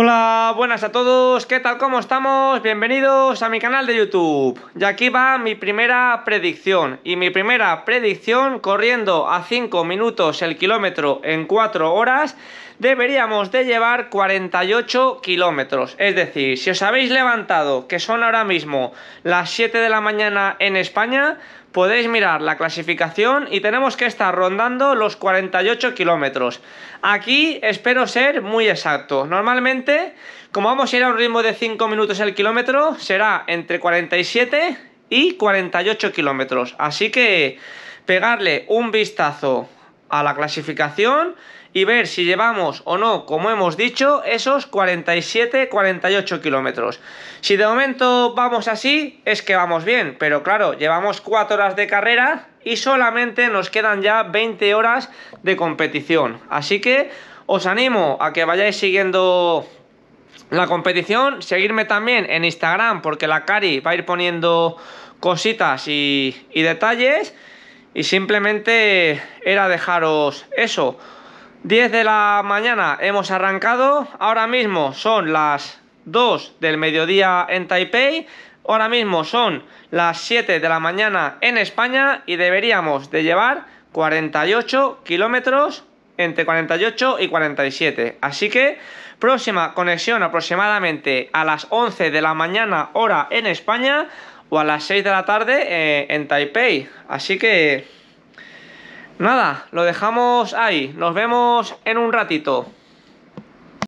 Hola, buenas a todos, ¿qué tal? ¿Cómo estamos? Bienvenidos a mi canal de YouTube. Y aquí va mi primera predicción. Y mi primera predicción, corriendo a 5 minutos el kilómetro en 4 horas, deberíamos de llevar 48 kilómetros. Es decir, si os habéis levantado, que son ahora mismo las 7 de la mañana en España, podéis mirar la clasificación y tenemos que estar rondando los 48 kilómetros. Aquí espero ser muy exacto. Normalmente, como vamos a ir a un ritmo de 5 minutos el kilómetro, será entre 47 y 48 kilómetros. Así que pegarle un vistazo a la clasificación y ver si llevamos o no, como hemos dicho, esos 47-48 kilómetros. Si de momento vamos así, es que vamos bien, pero claro, llevamos 4 horas de carrera y solamente nos quedan ya 20 horas de competición. Así que os animo a que vayáis siguiendo la competición, seguirme también en Instagram porque la Cari va a ir poniendo cositas y, y detalles. Y simplemente era dejaros eso. 10 de la mañana hemos arrancado. Ahora mismo son las 2 del mediodía en Taipei. Ahora mismo son las 7 de la mañana en España y deberíamos de llevar 48 kilómetros entre 48 y 47. Así que próxima conexión aproximadamente a las 11 de la mañana hora en España o a las 6 de la tarde eh, en Taipei. Así que... Nada, lo dejamos ahí. Nos vemos en un ratito.